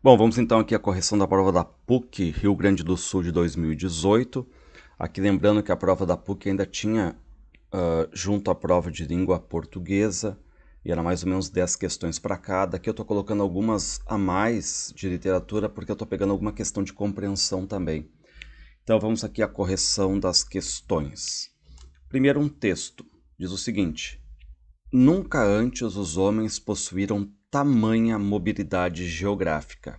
Bom, vamos então aqui a correção da prova da PUC Rio Grande do Sul de 2018. Aqui lembrando que a prova da PUC ainda tinha uh, junto à prova de língua portuguesa e era mais ou menos 10 questões para cada. Aqui eu estou colocando algumas a mais de literatura porque eu estou pegando alguma questão de compreensão também. Então vamos aqui à correção das questões. Primeiro um texto, diz o seguinte. Nunca antes os homens possuíram tamanha mobilidade geográfica,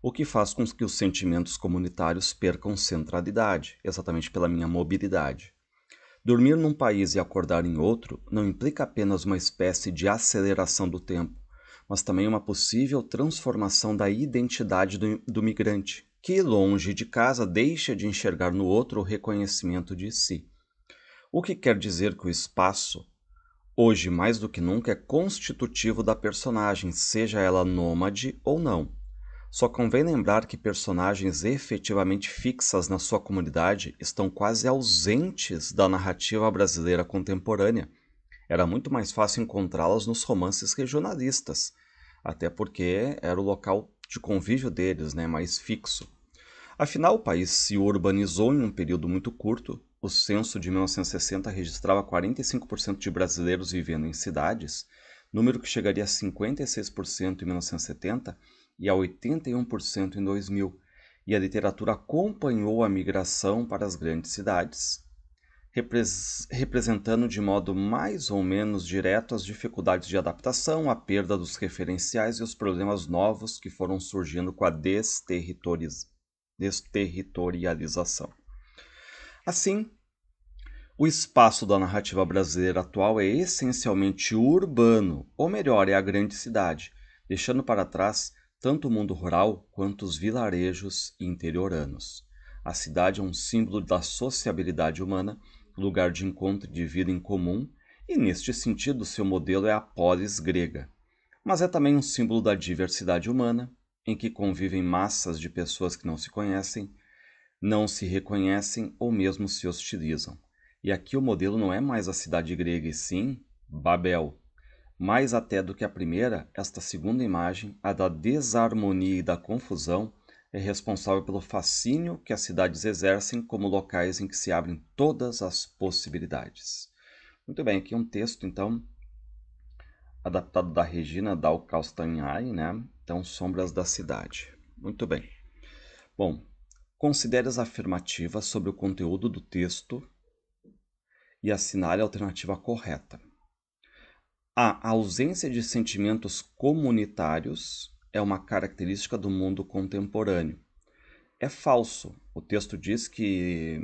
o que faz com que os sentimentos comunitários percam centralidade, exatamente pela minha mobilidade. Dormir num país e acordar em outro não implica apenas uma espécie de aceleração do tempo, mas também uma possível transformação da identidade do, do, migrante, que, longe de casa, deixa de enxergar no outro o reconhecimento de si. O que quer dizer que o espaço hoje mais do que nunca é constitutivo da personagem, seja ela nômade ou não. Só convém lembrar que personagens efetivamente fixas na sua comunidade estão quase ausentes da narrativa brasileira contemporânea. Era muito mais fácil encontrá-las nos romances regionalistas, até porque era o local de convívio deles, né, mais fixo. Afinal, o país se urbanizou em um período muito curto, o censo de 1960 registrava 45% de brasileiros vivendo em cidades, número que chegaria a 56% em 1970 e a 81% em 2000, e a literatura acompanhou a migração para as grandes cidades, representando de modo mais ou menos direto as dificuldades de adaptação, a perda dos referenciais e os problemas novos que foram surgindo com a desterritorialização. Assim, o espaço da narrativa brasileira atual é essencialmente urbano, ou melhor, é a grande cidade, deixando para trás tanto o mundo rural quanto os vilarejos interioranos. A cidade é um símbolo da sociabilidade humana, lugar de encontro e de vida em comum, e neste sentido seu modelo é a polis grega. Mas é também um símbolo da diversidade humana, em que convivem massas de pessoas que não se conhecem, não se reconhecem ou mesmo se hostilizam. E aqui o modelo não é mais a cidade grega, e sim Babel. Mais até do que a primeira, esta segunda imagem, a da desarmonia e da confusão, é responsável pelo fascínio que as cidades exercem como locais em que se abrem todas as possibilidades. Muito bem, aqui um texto, então, adaptado da Regina Dal né? Então, Sombras da Cidade. Muito bem. Bom, Considere as afirmativas sobre o conteúdo do texto e assinale a alternativa correta. A ausência de sentimentos comunitários é uma característica do mundo contemporâneo. É falso. O texto diz que,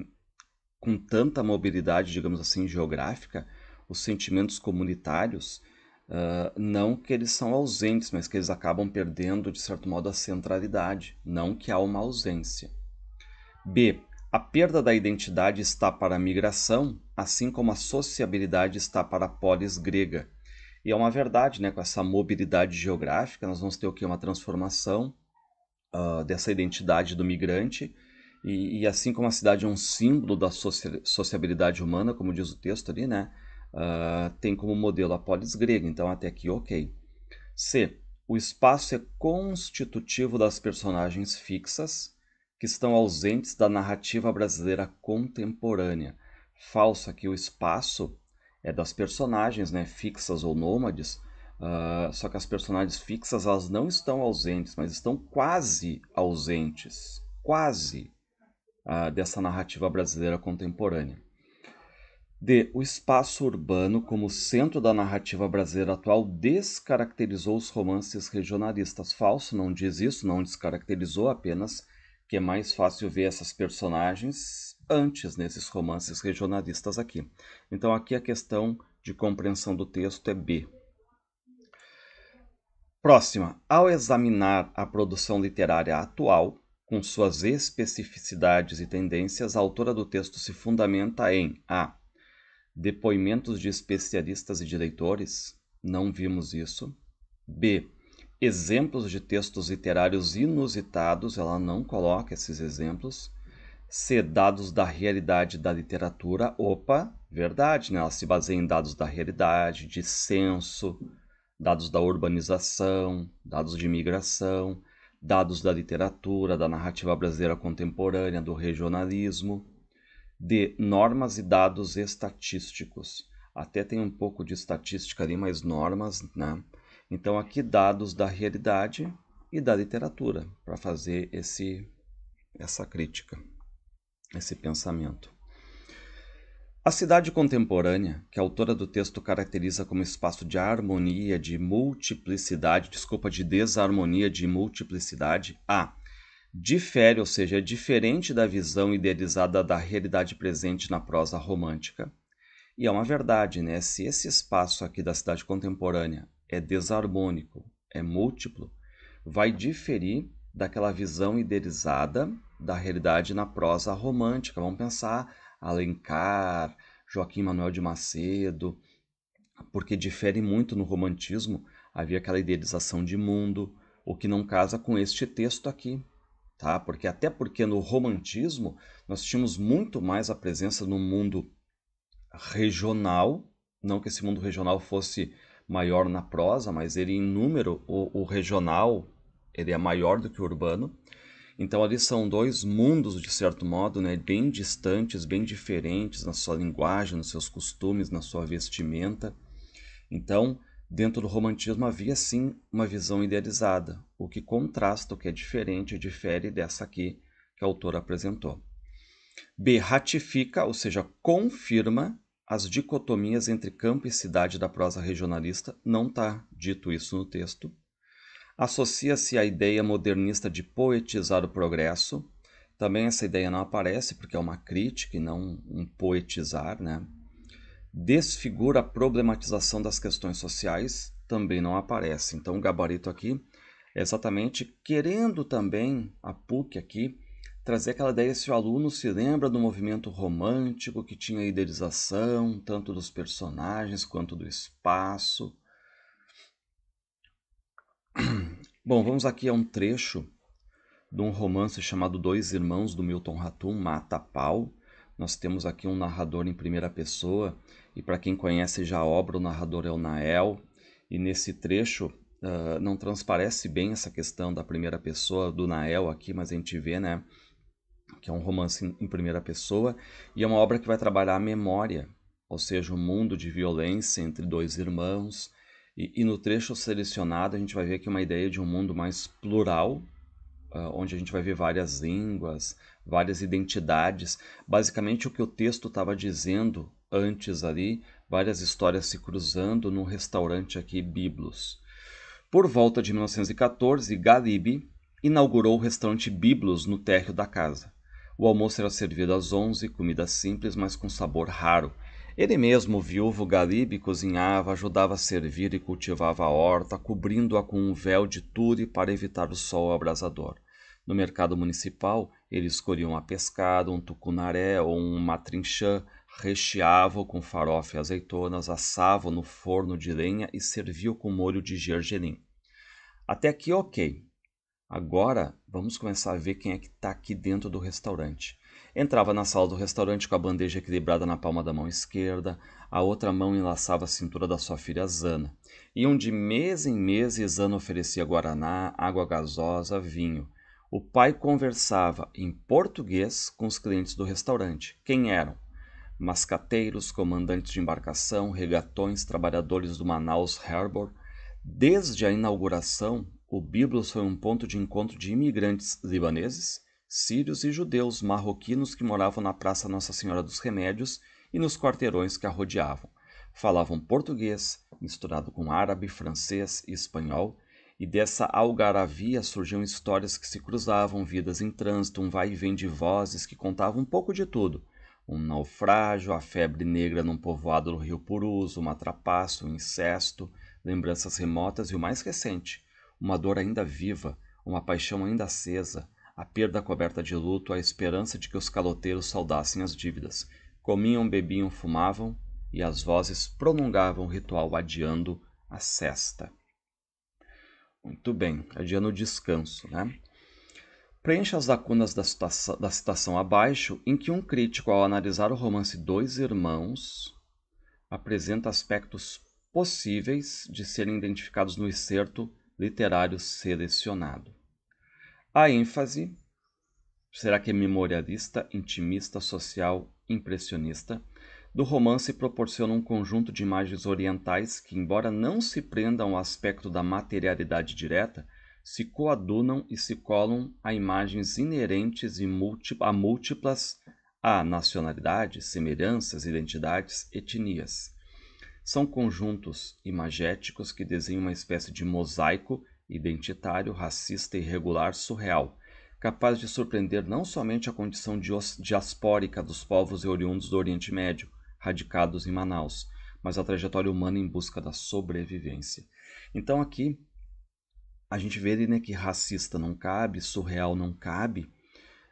com tanta mobilidade, digamos assim, geográfica, os sentimentos comunitários, uh, não que eles são ausentes, mas que eles acabam perdendo, de certo modo, a centralidade, não que há uma ausência. B. A perda da identidade está para a migração, assim como a sociabilidade está para a polis grega. E é uma verdade, né? Com essa mobilidade geográfica, nós vamos ter o que? Uma transformação uh, dessa identidade do migrante. E, e, assim como a cidade é um símbolo da soci sociabilidade humana, como diz o texto ali, né? Uh, tem como modelo a polis grega, então até aqui ok. C. O espaço é constitutivo das personagens fixas, que estão ausentes da narrativa brasileira contemporânea. Falso aqui o espaço é das personagens, né, fixas ou nômades, uh, só que as personagens fixas elas não estão ausentes, mas estão quase ausentes, quase uh, dessa narrativa brasileira contemporânea. D. O espaço urbano como centro da narrativa brasileira atual descaracterizou os romances regionalistas. Falso não diz isso, não descaracterizou, apenas que é mais fácil ver essas personagens antes nesses romances regionalistas aqui. Então aqui a questão de compreensão do texto é B. Próxima. Ao examinar a produção literária atual, com suas especificidades e tendências, a autora do texto se fundamenta em A. Depoimentos de especialistas e de leitores, não vimos isso. B exemplos de textos literários inusitados, ela não coloca esses exemplos. C, dados da realidade da literatura, opa, verdade, né? Ela se baseia em dados da realidade, de censo, dados da urbanização, dados de migração, dados da literatura, da narrativa brasileira contemporânea, do regionalismo, de normas e dados estatísticos. Até tem um pouco de estatística ali, mas normas, né? Então, aqui dados da realidade e da literatura para fazer esse, essa crítica, esse pensamento. A cidade contemporânea, que a autora do texto caracteriza como espaço de harmonia, de multiplicidade, desculpa, de desarmonia, de multiplicidade, a difere, ou seja, é diferente da visão idealizada da realidade presente na prosa romântica. E é uma verdade, né? Se esse espaço aqui da cidade contemporânea é desarmônico, é múltiplo, vai diferir daquela visão idealizada da realidade na prosa romântica. Vamos pensar Alencar, Joaquim Manuel de Macedo, porque difere muito no romantismo. Havia aquela idealização de mundo, o que não casa com este texto aqui, tá? Porque até porque no romantismo nós tínhamos muito mais a presença no mundo regional, não que esse mundo regional fosse maior na prosa, mas ele em número, o, o regional, ele é maior do que o urbano. Então ali são dois mundos, de certo modo, né, bem distantes, bem diferentes na sua linguagem, nos seus costumes, na sua vestimenta. Então, dentro do romantismo havia sim uma visão idealizada, o que contrasta, o que é diferente e difere dessa aqui que o autor apresentou. B ratifica, ou seja, confirma as dicotomias entre campo e cidade da prosa regionalista, não está dito isso no texto, associa-se à ideia modernista de poetizar o progresso. Também essa ideia não aparece, porque é uma crítica e não um poetizar, né? Desfigura a problematização das questões sociais, também não aparece. Então, o gabarito aqui é exatamente querendo também a PUC aqui trazer aquela ideia se o aluno se lembra do movimento romântico que tinha a idealização tanto dos personagens quanto do espaço. Bom, vamos aqui a um trecho de um romance chamado Dois Irmãos do Milton Ratum, Mata Pau. Nós temos aqui um narrador em primeira pessoa e para quem conhece já a obra, o narrador é o Nael. E nesse trecho uh, não transparece bem essa questão da primeira pessoa do Nael aqui, mas a gente vê, né? que é um romance em, primeira pessoa, e é uma obra que vai trabalhar a memória, ou seja, o um mundo de violência entre dois irmãos. E, e, no trecho selecionado a gente vai ver aqui é uma ideia de um mundo mais plural, uh, onde a gente vai ver várias línguas, várias identidades. Basicamente o que o texto estava dizendo antes ali, várias histórias se cruzando num restaurante aqui, Biblos. Por volta de 1914, Galibi inaugurou o restaurante Biblos no térreo da casa. O almoço era servido às onze, comida simples, mas com sabor raro. Ele mesmo, o viúvo Garibe, cozinhava, ajudava a servir e cultivava a horta, cobrindo-a com um véu de ture para evitar o sol abrasador. No mercado municipal, ele escolhia uma pescada, um tucunaré ou um matrinchã, recheava-o com farofa e azeitonas, assava-o no forno de lenha e servia-o com molho de gergelim. Até aqui ok, Agora vamos começar a ver quem é que está aqui dentro do restaurante. Entrava na sala do restaurante com a bandeja equilibrada na palma da mão esquerda, a outra mão enlaçava a cintura da sua filha Zana. Iam de mês em mês e Zana oferecia guaraná, água gasosa, vinho. O pai conversava em português com os clientes do restaurante. Quem eram? Mascateiros, comandantes de embarcação, regatões, trabalhadores do Manaus Harbor. Desde a inauguração, o Biblos foi um ponto de encontro de imigrantes libaneses, sírios e judeus marroquinos que moravam na Praça Nossa Senhora dos Remédios e nos quarteirões que a rodeavam. Falavam português, misturado com árabe, francês e espanhol, e dessa algaravia surgiam histórias que se cruzavam, vidas em trânsito, um vai e vem de vozes que contavam um pouco de tudo. Um naufrágio, a febre negra num povoado do Rio Purus, um trapaça, um incesto, lembranças remotas e o mais recente, uma dor ainda viva, uma paixão ainda acesa, a perda coberta de luto, a esperança de que os caloteiros saudassem as dívidas. Comiam, bebiam, fumavam, e as vozes prolongavam o ritual adiando a cesta. Muito bem, adiando o descanso, né? Preencha as lacunas da da citação abaixo, em que um crítico, ao analisar o romance Dois Irmãos, apresenta aspectos possíveis de serem identificados no excerto literário selecionado. A ênfase será que é memorialista, intimista, social, impressionista. Do romance proporciona um conjunto de imagens orientais que, embora não se prendam ao aspecto da materialidade direta, se coadunam e se colam a imagens inerentes a múltiplas a nacionalidade, semelhanças, identidades, etnias são conjuntos imagéticos que desenham uma espécie de mosaico identitário, racista, irregular, surreal, capaz de surpreender não somente a condição diaspórica dos povos e oriundos do Oriente Médio, radicados em Manaus, mas a trajetória humana em busca da sobrevivência. Então aqui a gente vê né, que racista não cabe, surreal não cabe.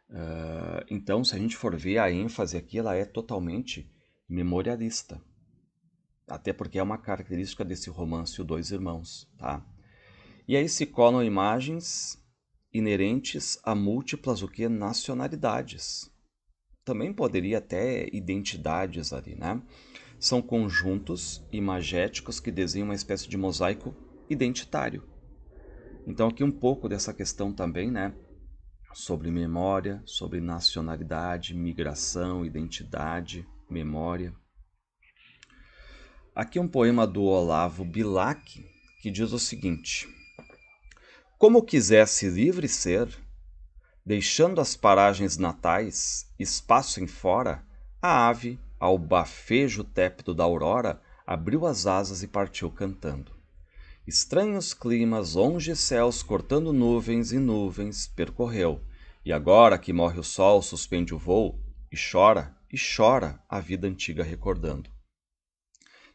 Uh, então, se a gente for ver a ênfase aqui, ela é totalmente memorialista até porque é uma característica desse romance, O Dois Irmãos. Tá? E aí se colam imagens inerentes a múltiplas o que nacionalidades. Também poderia até identidades ali, né? São conjuntos imagéticos que desenham uma espécie de mosaico identitário. Então aqui um pouco dessa questão também, né? Sobre memória, sobre nacionalidade, migração, identidade, memória, Aqui é um poema do Olavo Bilac que diz o seguinte: Como quisesse livre ser, deixando as paragens natais, espaço em fora, a ave, ao bafejo tépido da aurora, abriu as asas e partiu cantando. Estranhos climas, longe céus, cortando nuvens e nuvens, percorreu. E agora que morre o sol, suspende o voo, e chora, e chora a vida antiga recordando.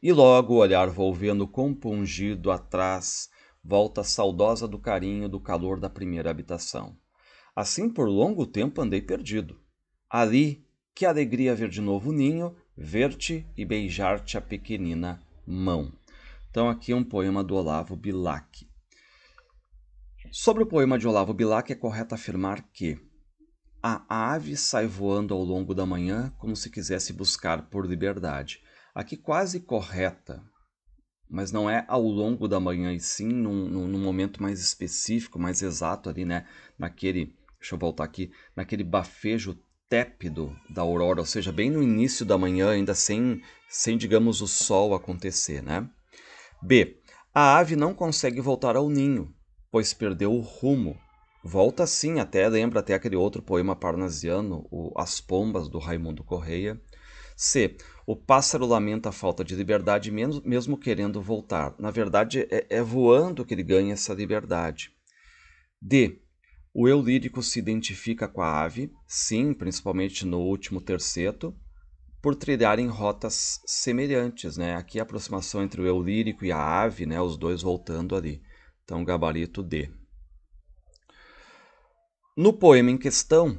E logo o olhar volvendo compungido atrás, volta saudosa do carinho do calor da primeira habitação. Assim por longo tempo andei perdido. Ali, que alegria ver de novo o ninho, ver-te e beijar-te a pequenina mão. Então aqui é um poema do Olavo Bilac. Sobre o poema de Olavo Bilac é correto afirmar que a ave sai voando ao longo da manhã como se quisesse buscar por liberdade aqui quase correta, mas não é ao longo da manhã, e sim num, num momento mais específico, mais exato ali, né? Naquele, deixa eu voltar aqui, naquele bafejo tépido da aurora, ou seja, bem no início da manhã, ainda sem, sem digamos, o sol acontecer, né? B. A ave não consegue voltar ao ninho, pois perdeu o rumo. Volta sim, até lembra até aquele outro poema parnasiano, As Pombas, do Raimundo Correia. C. O pássaro lamenta a falta de liberdade, mesmo querendo voltar. Na verdade, é, é, voando que ele ganha essa liberdade. D. O eu lírico se identifica com a ave, sim, principalmente no último terceto, por trilharem rotas semelhantes. Né? Aqui a aproximação entre o eu lírico e a ave, né? os dois voltando ali. Então, gabarito D. No poema em questão,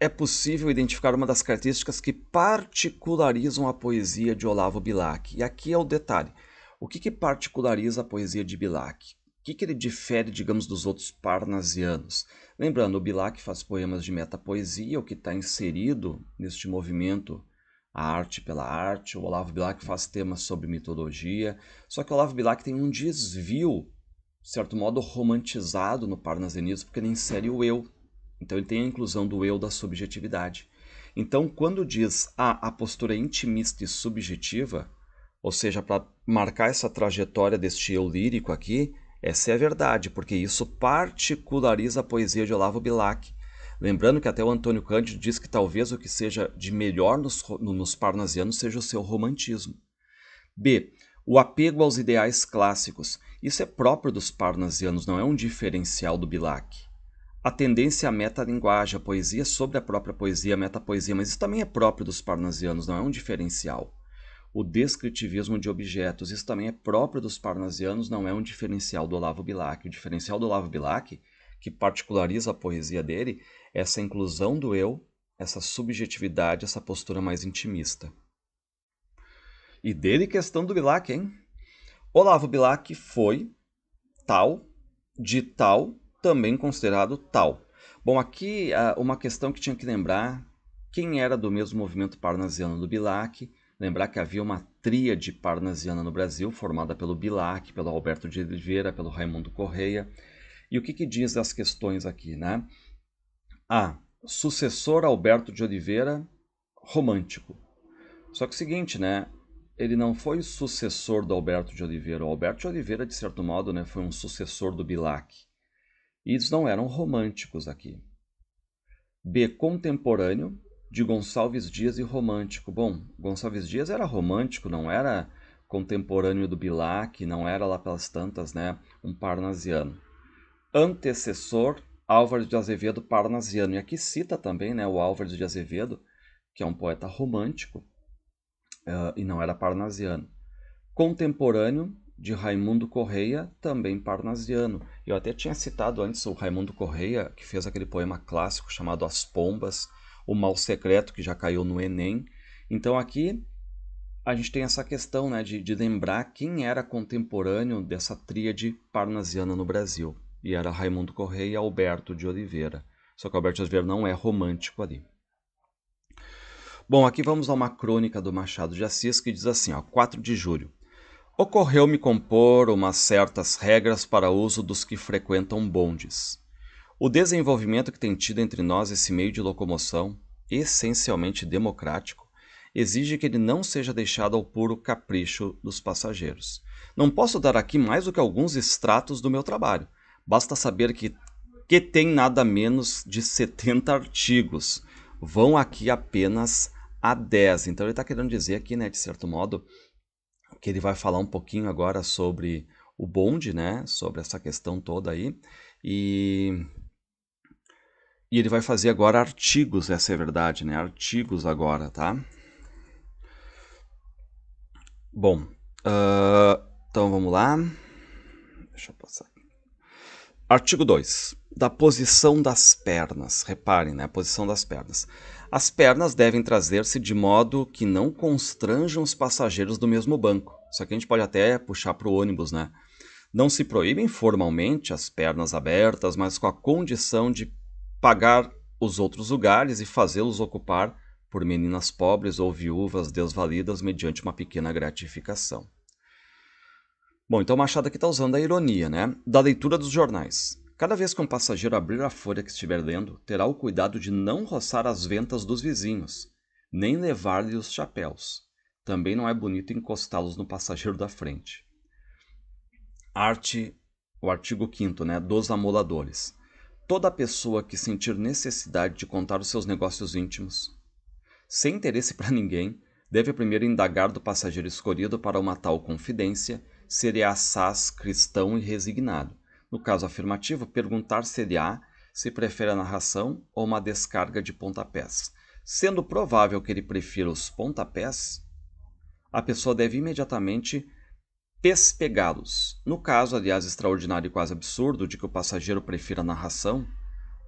é possível identificar uma das características que particularizam a poesia de Olavo Bilac. E aqui é o detalhe. O que, que particulariza a poesia de Bilac? O que, que ele difere, digamos, dos outros parnasianos? Lembrando, o Bilac faz poemas de metapoesia, o que está inserido neste movimento a arte pela arte. O Olavo Bilac faz temas sobre mitologia. Só que o Olavo Bilac tem um desvio, de certo modo, romantizado no parnasianismo, porque ele insere o eu então ele tem a inclusão do eu da subjetividade. Então, quando diz ah, a postura intimista e subjetiva, ou seja, para marcar essa trajetória deste eu lírico aqui, essa é a verdade, porque isso particulariza a poesia de Olavo Bilac. Lembrando que até o Antônio Cândido diz que talvez o que seja de melhor nos, nos parnasianos seja o seu romantismo. B. O apego aos ideais clássicos. Isso é próprio dos parnasianos, não é um diferencial do Bilac a tendência à metalinguagem, a poesia sobre a própria poesia, a metapoesia, mas isso também é próprio dos parnasianos, não é um diferencial. O descritivismo de objetos, isso também é próprio dos parnasianos, não é um diferencial do Olavo Bilac. O diferencial do Olavo Bilac, que particulariza a poesia dele, é essa inclusão do eu, essa subjetividade, essa postura mais intimista. E dele questão do Bilac, hein? Olavo Bilac foi tal, de tal também considerado tal. Bom, aqui ah, uma questão que tinha que lembrar quem era do mesmo movimento parnasiano do Bilac. Lembrar que havia uma tríade parnasiana no Brasil, formada pelo Bilac, pelo Alberto de Oliveira, pelo Raimundo Correia. E o que, que diz as questões aqui, né? A. Sucessor Alberto de Oliveira, romântico. Só que o seguinte, né? Ele não foi sucessor do Alberto de Oliveira. O Alberto de Oliveira, de certo modo, né, foi um sucessor do Bilac. E eles não eram românticos aqui. B. Contemporâneo, de Gonçalves Dias e romântico. Bom, Gonçalves Dias era romântico, não era contemporâneo do Bilac, não era lá pelas tantas, né? Um parnasiano. Antecessor, Álvares de Azevedo Parnasiano. E aqui cita também né, o Álvares de Azevedo, que é um poeta romântico uh, e não era parnasiano. Contemporâneo, de Raimundo Correia, também parnasiano. Eu até tinha citado antes o Raimundo Correia, que fez aquele poema clássico chamado As Pombas, o Mal Secreto, que já caiu no Enem. Então aqui a gente tem essa questão né, de, de lembrar quem era contemporâneo dessa tríade parnasiana no Brasil. E era Raimundo Correia e Alberto de Oliveira. Só que Alberto de Oliveira não é romântico ali. Bom, aqui vamos a uma crônica do Machado de Assis que diz assim, ó, 4 de julho. Ocorreu-me compor umas certas regras para uso dos que frequentam bondes. O desenvolvimento que tem tido entre nós esse meio de locomoção, essencialmente democrático, exige que ele não seja deixado ao puro capricho dos passageiros. Não posso dar aqui mais do que alguns extratos do meu trabalho. Basta saber que, que tem nada menos de 70 artigos. Vão aqui apenas a 10. Então ele está querendo dizer aqui, né, de certo modo, que ele vai falar um pouquinho agora sobre o bonde, né? Sobre essa questão toda aí. E, e ele vai fazer agora artigos, essa é a verdade, né? Artigos agora, tá? Bom, uh, então vamos lá. Deixa eu passar aqui. Artigo 2. Da posição das pernas. Reparem, né? A posição das pernas. As pernas devem trazer-se de modo que não constranjam os passageiros do mesmo banco isso aqui a gente pode até puxar para o ônibus, né? Não se proíbem formalmente as pernas abertas, mas com a condição de pagar os outros lugares e fazê-los ocupar por meninas pobres ou viúvas desvalidas mediante uma pequena gratificação. Bom, então Machado aqui está usando a ironia, né? Da leitura dos jornais. Cada vez que um passageiro abrir a folha que estiver lendo, terá o cuidado de não roçar as ventas dos vizinhos, nem levar-lhe os chapéus. Também não é bonito encostá-los no passageiro da frente. Arte, o artigo 5 né, dos amoladores. Toda pessoa que sentir necessidade de contar os seus negócios íntimos, sem interesse para ninguém, deve primeiro indagar do passageiro escolhido para uma tal confidência se ele é assaz, cristão e resignado. No caso afirmativo, perguntar se ele há se prefere a narração ou uma descarga de pontapés. Sendo provável que ele prefira os pontapés, a pessoa deve imediatamente pespegá los No caso, aliás, extraordinário e quase absurdo de que o passageiro prefira a narração,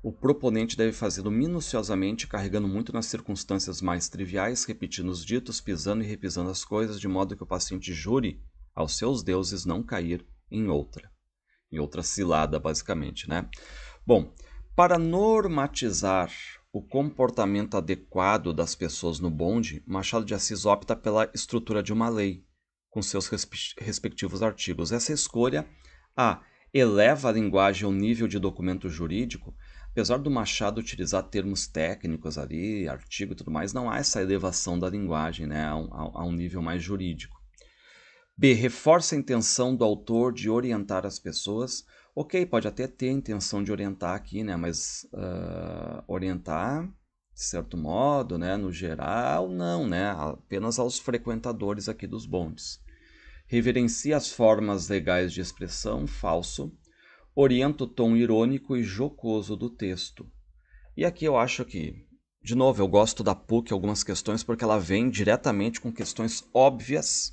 o proponente deve fazê-lo minuciosamente, carregando muito nas circunstâncias mais triviais, repetindo os ditos, pisando e repisando as coisas, de modo que o paciente jure aos seus deuses não cair em outra. Em outra cilada, basicamente, né? Bom, para normatizar o comportamento adequado das pessoas no bonde, Machado de Assis opta pela estrutura de uma lei, com seus respectivos artigos. Essa escolha a eleva a linguagem ao nível de documento jurídico, apesar do Machado utilizar termos técnicos ali, artigo e tudo mais, não há essa elevação da linguagem né, a, a um nível mais jurídico. B. Reforça a intenção do autor de orientar as pessoas Ok, pode até ter a intenção de orientar aqui, né? Mas uh, orientar, de certo modo, né? No geral, não, né? Apenas aos frequentadores aqui dos bondes. Reverencia as formas legais de expressão, falso. Orienta o tom irônico e jocoso do texto. E aqui eu acho que, de novo, eu gosto da PUC algumas questões porque ela vem diretamente com questões óbvias,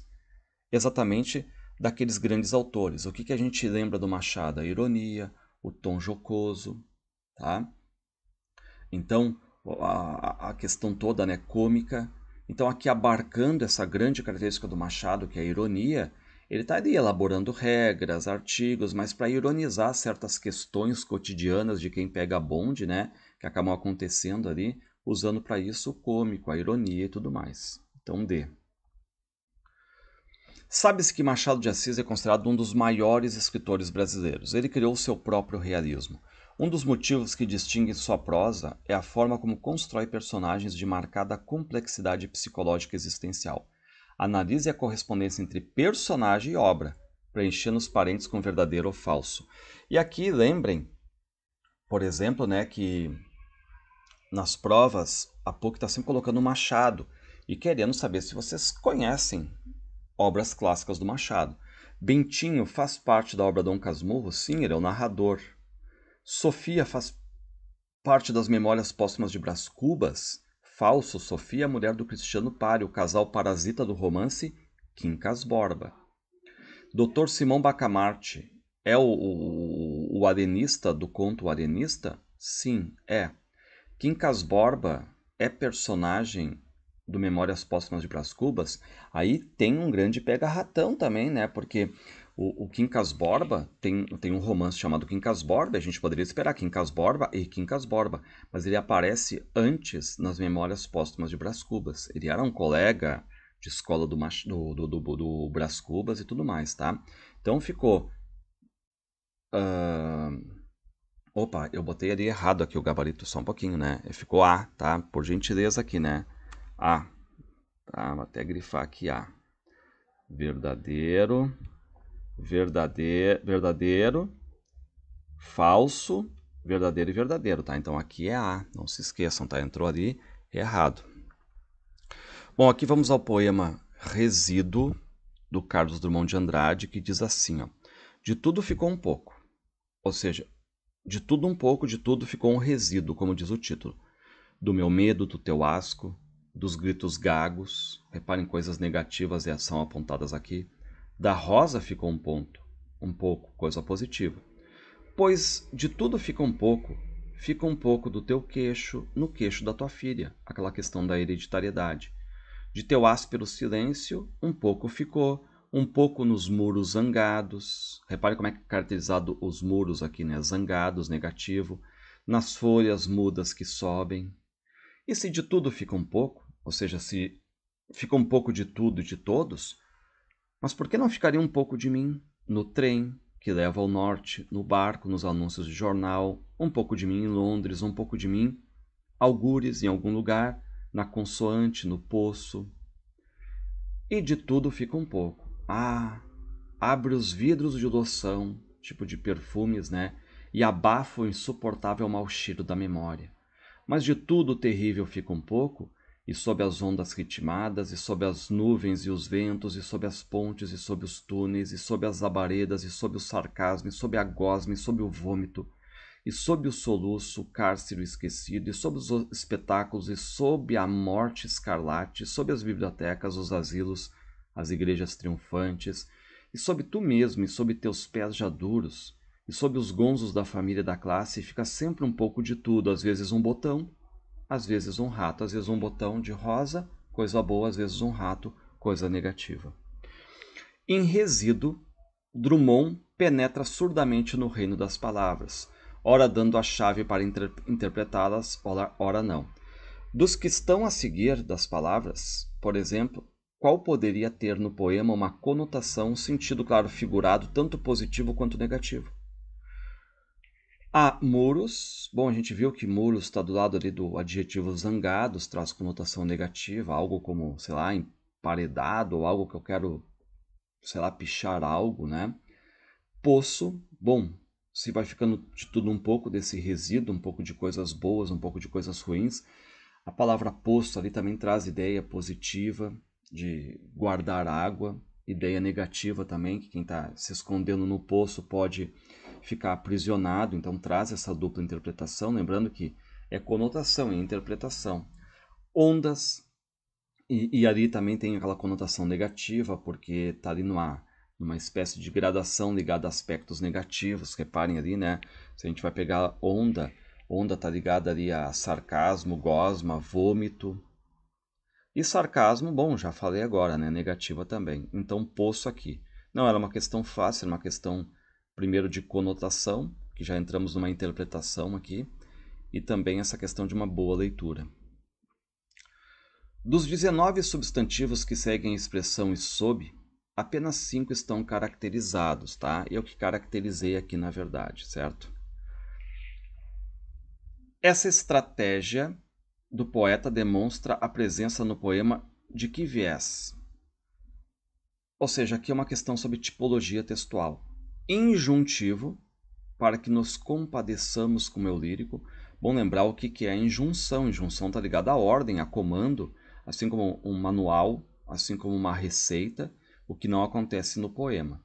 exatamente daqueles grandes autores. O que, que a gente lembra do Machado? A ironia, o tom jocoso, tá? Então, a, a questão toda né, cômica. Então, aqui abarcando essa grande característica do Machado, que é a ironia, ele está ali elaborando regras, artigos, mas para ironizar certas questões cotidianas de quem pega bonde, né, que acabam acontecendo ali, usando para isso o cômico, a ironia e tudo mais. Então, D. Sabe-se que Machado de Assis é considerado um dos maiores escritores brasileiros. Ele criou seu próprio realismo. Um dos motivos que distingue sua prosa é a forma como constrói personagens de marcada complexidade psicológica existencial. Analise a correspondência entre personagem e obra, preenchendo os parentes com verdadeiro ou falso. E aqui lembrem, por exemplo, né, que nas provas a PUC está sempre colocando machado e querendo saber se vocês conhecem obras clássicas do Machado. Bentinho faz parte da obra Dom Casmurro? Sim, ele é o narrador. Sofia faz parte das memórias póstumas de Brás Cubas? Falso, Sofia, a mulher do Cristiano Pari, o casal parasita do romance Quincas Borba. Doutor Simão Bacamarte é o, o, o arenista do conto Arenista? Sim, é. Quincas Borba é personagem do Memórias Póstumas de Brás Cubas, aí tem um grande pega-ratão também, né? Porque o, o Quincas Borba tem, tem um romance chamado Quincas Borba, a gente poderia esperar Quincas Borba e Quincas Borba, mas ele aparece antes nas Memórias Póstumas de Brás Cubas. Ele era um colega de escola do, do, do, do Brás Cubas e tudo mais, tá? Então ficou. Uh... Opa, eu botei ali errado aqui o gabarito só um pouquinho, né? Ficou A, tá? Por gentileza aqui, né? A. Tá? Vou até grifar aqui A. Verdadeiro, verdadeiro, verdadeiro, falso, verdadeiro e verdadeiro, tá? Então aqui é A, não se esqueçam, tá? Entrou ali errado. Bom, aqui vamos ao poema Resíduo, do Carlos Drummond de Andrade, que diz assim, ó. De tudo ficou um pouco, ou seja, de tudo um pouco, de tudo ficou um resíduo, como diz o título. Do meu medo, do teu asco, dos gritos gagos, reparem coisas negativas e ação apontadas aqui, da rosa ficou um ponto, um pouco, coisa positiva. Pois de tudo fica um pouco, fica um pouco do teu queixo no queixo da tua filha, aquela questão da hereditariedade. De teu áspero silêncio, um pouco ficou, um pouco nos muros zangados. Repare como é, é caracterizado os muros aqui, né? Zangados, negativo. Nas folhas mudas que sobem. E se de tudo fica um pouco, ou seja, se fica um pouco de tudo e de todos, mas por que não ficaria um pouco de mim no trem que leva ao norte, no barco, nos anúncios de jornal, um pouco de mim em Londres, um pouco de mim algures em algum lugar, na consoante, no poço. E de tudo fica um pouco. Ah, abre os vidros de loção, tipo de perfumes, né? E abafa o insuportável mau cheiro da memória. Mas de tudo terrível fica um pouco, e sob as ondas ritmadas, e sob as nuvens e os ventos, e sob as pontes, e sob os túneis, e sob as labaredas, e sob o sarcasmo, e sob a gosma, e sob o vômito, e sob o soluço, o cárcere esquecido, e sob os espetáculos, e sob a morte escarlate, e sob as bibliotecas, os asilos, as igrejas triunfantes, e sob tu mesmo, e sob teus pés já duros, e sob os gonzos da família e da classe, fica sempre um pouco de tudo, às vezes um botão, às vezes um rato, às vezes um botão de rosa, coisa boa, às vezes um rato, coisa negativa. Em resíduo, Drummond penetra surdamente no reino das palavras, ora dando a chave para inter interpretá-las, ora, ora não. Dos que estão a seguir das palavras, por exemplo, qual poderia ter no poema uma conotação, um sentido claro figurado, tanto positivo quanto negativo? a muros. Bom, a gente viu que muros está do lado ali do adjetivo zangados, traz conotação negativa, algo como, sei lá, emparedado, ou algo que eu quero, sei lá, pichar algo, né? Poço. Bom, se vai ficando de tudo um pouco desse resíduo, um pouco de coisas boas, um pouco de coisas ruins. A palavra poço ali também traz ideia positiva de guardar água, ideia negativa também, que quem está se escondendo no poço pode ficar aprisionado, então traz essa dupla interpretação, lembrando que é conotação e é interpretação. Ondas, e, e, ali também tem aquela conotação negativa, porque está ali numa, numa espécie de gradação ligada a aspectos negativos, reparem ali, né? Se a gente vai pegar onda, onda está ligada ali a sarcasmo, gosma, vômito. E sarcasmo, bom, já falei agora, né? Negativa também. Então, poço aqui. Não era uma questão fácil, era uma questão primeiro de conotação, que já entramos numa interpretação aqui, e também essa questão de uma boa leitura. Dos 19 substantivos que seguem a expressão e sob, apenas 5 estão caracterizados, tá? E é o que caracterizei aqui na verdade, certo? Essa estratégia do poeta demonstra a presença no poema de que viés? Ou seja, aqui é uma questão sobre tipologia textual injuntivo para que nos compadeçamos o eu lírico. Bom lembrar o que, que é injunção. Injunção está ligada à ordem, a comando, assim como um manual, assim como uma receita, o que não acontece no poema.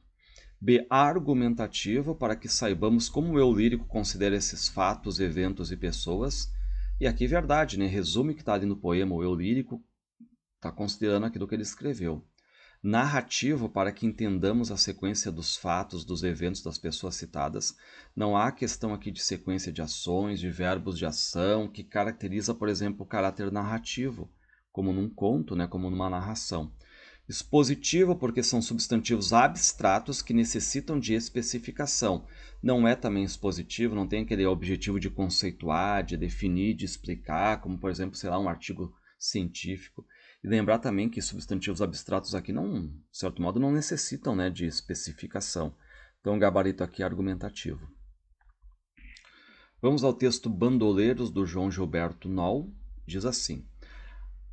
B. Argumentativo, para que saibamos como o eu lírico considera esses fatos, eventos e pessoas. E aqui, verdade, né? resume que está ali no poema o eu lírico, está considerando aquilo que ele escreveu narrativo para que entendamos a sequência dos fatos, dos eventos, das pessoas citadas. Não há questão aqui de sequência de ações, de verbos de ação, que caracteriza, por exemplo, o caráter narrativo, como num conto, né, como numa narração. Expositivo, porque são substantivos abstratos que necessitam de especificação. Não é também expositivo, não tem aquele objetivo de conceituar, de definir, de explicar, como, por exemplo, sei lá, um artigo científico. E lembrar também que substantivos abstratos aqui não, de certo modo, não necessitam né, de especificação. Então, gabarito aqui é argumentativo. Vamos ao texto Bandoleiros, do João Gilberto Noll. Diz assim,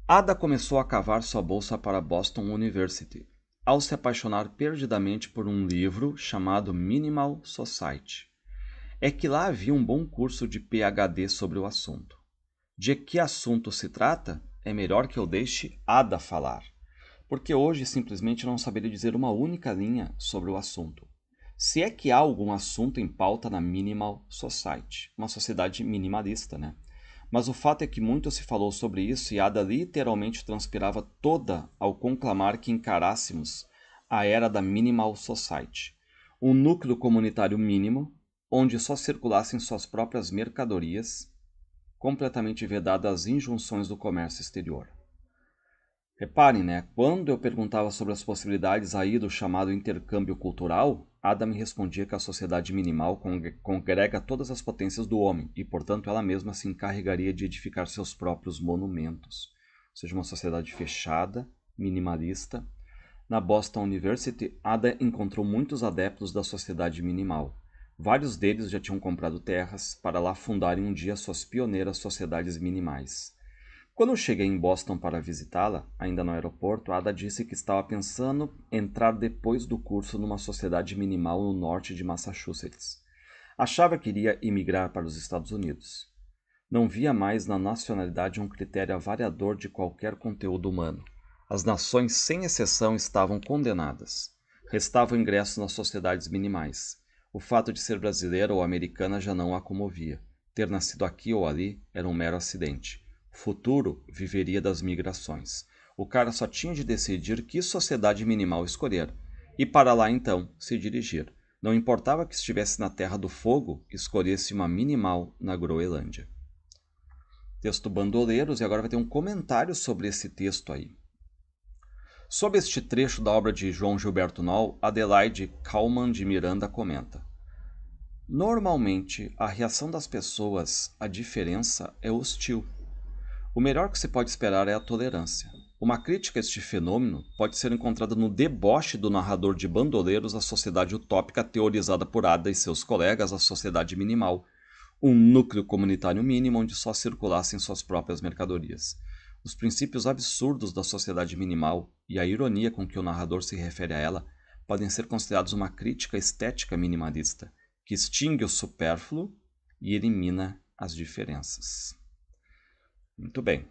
Ada começou a cavar sua bolsa para Boston University, ao se apaixonar perdidamente por um livro chamado Minimal Society. É que lá havia um bom curso de PhD sobre o assunto. De que assunto se trata? é melhor que eu deixe Ada falar, porque hoje simplesmente não saberia dizer uma única linha sobre o assunto. Se é que há algum assunto em pauta na Minimal Society, uma sociedade minimalista, né? Mas o fato é que muito se falou sobre isso e Ada literalmente transpirava toda ao conclamar que encarássemos a era da Minimal Society, um núcleo comunitário mínimo onde só circulassem suas próprias mercadorias completamente vedada às injunções do comércio exterior. Reparem, né? Quando eu perguntava sobre as possibilidades aí do chamado intercâmbio cultural, Adam respondia que a sociedade minimal congrega todas as potências do homem e, portanto, ela mesma se encarregaria de edificar seus próprios monumentos. Ou seja, uma sociedade fechada, minimalista. Na Boston University, Adam encontrou muitos adeptos da sociedade minimal. Vários deles já tinham comprado terras para lá fundarem um dia suas pioneiras sociedades minimais. Quando eu cheguei em Boston para visitá-la, ainda no aeroporto, Ada disse que estava pensando entrar depois do curso numa sociedade minimal no norte de Massachusetts. Achava que iria imigrar para os Estados Unidos. Não via mais na nacionalidade um critério avaliador de qualquer conteúdo humano. As nações, sem exceção, estavam condenadas. Restava o ingresso nas sociedades minimais o fato de ser brasileira ou americana já não a comovia ter nascido aqui ou ali era um mero acidente o futuro viveria das migrações o cara só tinha de decidir que sociedade minimal escolher e para lá então se dirigir não importava que estivesse na Terra do Fogo, escolhesse uma minimal na Groenlândia. Texto Bandoleiros, e agora vai ter um comentário sobre esse texto aí. Sob este trecho da obra de João Gilberto Nol, Adelaide Kalman de Miranda comenta: Normalmente, a reação das pessoas à diferença é hostil. O melhor que se pode esperar é a tolerância. Uma crítica a este fenômeno pode ser encontrada no deboche do narrador de Bandoleiros à sociedade utópica teorizada por Ada e seus colegas, a sociedade minimal, um núcleo comunitário mínimo onde só circulassem suas próprias mercadorias os princípios absurdos da sociedade minimal e a ironia com que o narrador se refere a ela podem ser considerados uma crítica estética minimalista, que extingue o supérfluo e elimina as diferenças. Muito bem.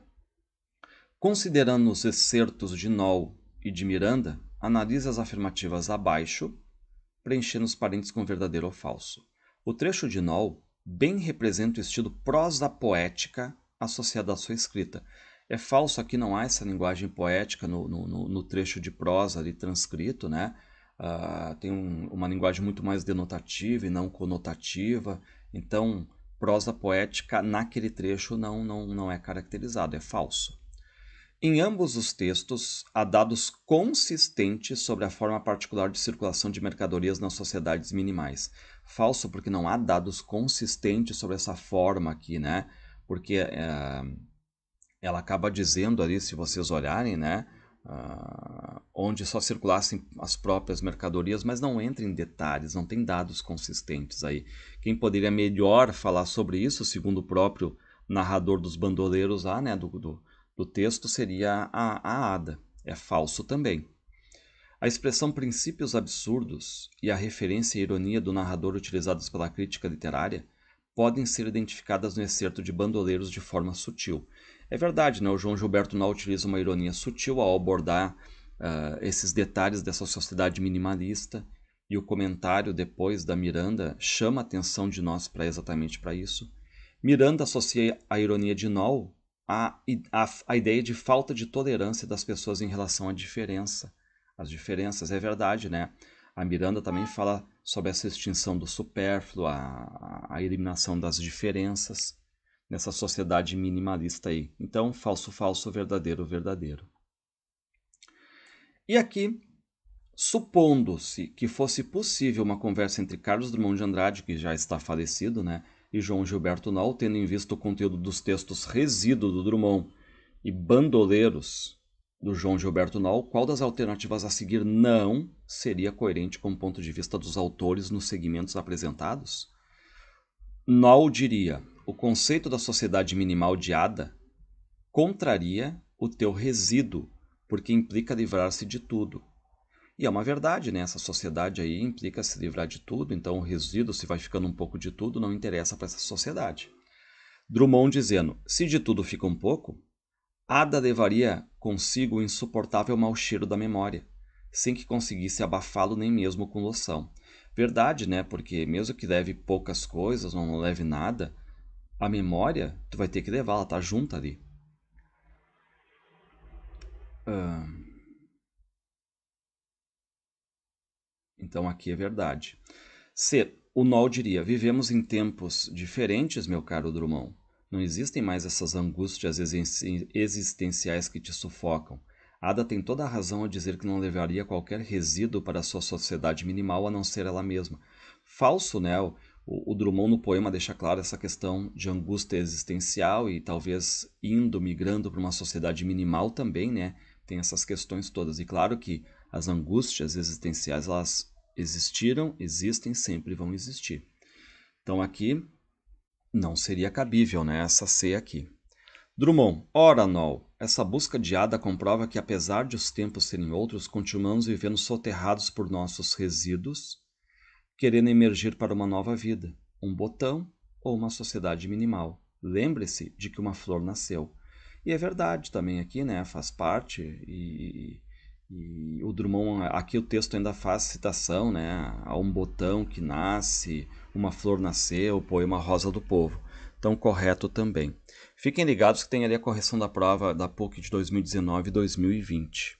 Considerando os excertos de Noll e de Miranda, analise as afirmativas abaixo, preenchendo os parênteses com verdadeiro ou falso. O trecho de Noll bem representa o estilo prosa poética associado à sua escrita, é falso aqui não há essa linguagem poética no, no, no trecho de prosa ali transcrito, né? Uh, tem um, uma linguagem muito mais denotativa e não conotativa. Então, prosa poética naquele trecho não, não, não é caracterizado, é falso. Em ambos os textos, há dados consistentes sobre a forma particular de circulação de mercadorias nas sociedades minimais. Falso porque não há dados consistentes sobre essa forma aqui, né? Porque uh, ela acaba dizendo ali, se vocês olharem, né? Uh, onde só circulassem as próprias mercadorias, mas não entra em detalhes, não tem dados consistentes aí. Quem poderia melhor falar sobre isso, segundo o próprio narrador dos bandoleiros lá, né, do, do, do texto, seria a, a Ada. É falso também. A expressão princípios absurdos e a referência e ironia do narrador utilizadas pela crítica literária podem ser identificadas no excerto de Bandoleiros de forma sutil. É verdade, né? O João Gilberto não utiliza uma ironia sutil ao abordar uh, esses detalhes dessa sociedade minimalista e o comentário depois da Miranda chama a atenção de nós para exatamente para isso. Miranda associa a ironia de Noll à, à, à ideia de falta de tolerância das pessoas em relação à diferença. As diferenças, é verdade, né? A Miranda também fala sobre essa extinção do supérfluo, a, a eliminação das diferenças nessa sociedade minimalista aí. Então, falso, falso, verdadeiro, verdadeiro. E aqui, supondo-se que fosse possível uma conversa entre Carlos Drummond de Andrade, que já está falecido, né, e João Gilberto Nau, tendo em vista o conteúdo dos textos Resíduo do Drummond e Bandoleiros do João Gilberto Nau, qual das alternativas a seguir não seria coerente com o ponto de vista dos autores nos segmentos apresentados? Nau diria: o conceito da sociedade minimal de Ada contraria o teu resíduo, porque implica livrar-se de tudo. E é uma verdade, né? Essa sociedade aí implica se livrar de tudo, então o resíduo, se vai ficando um pouco de tudo, não interessa para essa sociedade. Drummond dizendo: se de tudo fica um pouco, Ada levaria consigo o insuportável mau cheiro da memória, sem que conseguisse abafá-lo nem mesmo com loção. Verdade, né? Porque mesmo que leve poucas coisas, não leve nada, a memória, tu vai ter que levar, ela tá junta ali. Então aqui é verdade. C. O Nol diria: vivemos em tempos diferentes, meu caro Drummond. Não existem mais essas angústias existenciais que te sufocam. Ada tem toda a razão a dizer que não levaria qualquer resíduo para sua sociedade minimal a não ser ela mesma. Falso, Nel o, o Drummond no poema deixa claro essa questão de angústia existencial e talvez indo, migrando para uma sociedade minimal também, né? Tem essas questões todas. E claro que as angústias existenciais, elas existiram, existem, sempre vão existir. Então aqui não seria cabível, né? Essa C aqui. Drummond, ora, Nol, essa busca de Ada comprova que, apesar de os tempos serem outros, continuamos vivendo soterrados por nossos resíduos querendo emergir para uma nova vida, um botão ou uma sociedade minimal. Lembre-se de que uma flor nasceu. E é verdade também aqui, né? Faz parte e, e o Drummond, aqui o texto ainda faz citação, né? A um botão que nasce, uma flor nasceu, poema Rosa do Povo. Tão correto também. Fiquem ligados que tem ali a correção da prova da PUC de 2019 e 2020.